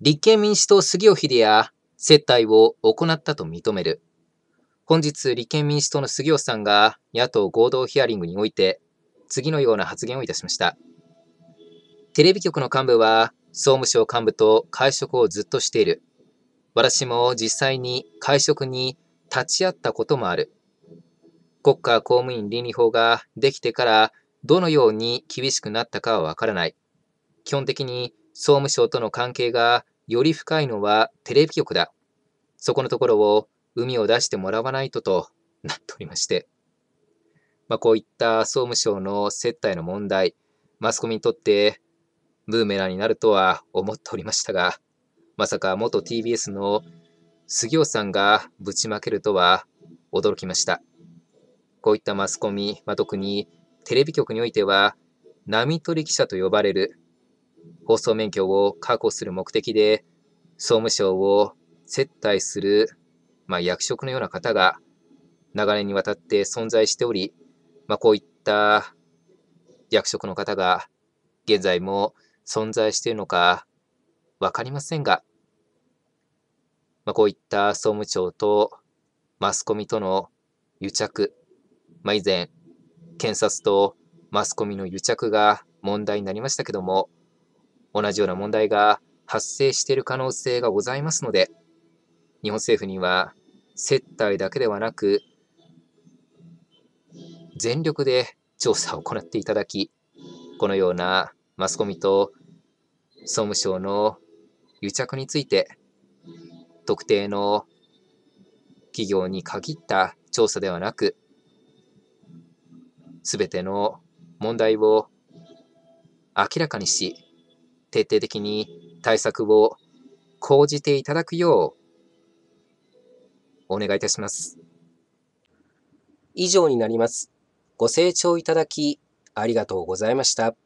立憲民主党杉尾秀也接待を行ったと認める。本日、立憲民主党の杉尾さんが野党合同ヒアリングにおいて、次のような発言をいたしました。テレビ局の幹部は、総務省幹部と会食をずっとしている。私も実際に会食に立ち会ったこともある。国家公務員倫理法ができてからどのように厳しくなったかはわからない。基本的に総務省との関係がより深いのはテレビ局だ。そこのところを海を出してもらわないととなっておりまして。まあ、こういった総務省の接待の問題、マスコミにとってブーメランになるとは思っておりましたが、まさか元 TBS の杉尾さんがぶちまけるとは驚きました。こういったマスコミ、まあ、特にテレビ局においては、波取り記者と呼ばれる放送免許を確保する目的で、総務省を接待する、まあ、役職のような方が長年にわたって存在しており、まあ、こういった役職の方が現在も存在しているのかわかりませんが、まあ、こういった総務省とマスコミとの癒着、まあ、以前、検察とマスコミの癒着が問題になりましたけども、同じような問題が発生している可能性がございますので、日本政府には接待だけではなく、全力で調査を行っていただき、このようなマスコミと総務省の癒着について、特定の企業に限った調査ではなく、すべての問題を明らかにし、徹底的に対策を講じていただくようお願いいたします。以上になります。ご清聴いただきありがとうございました。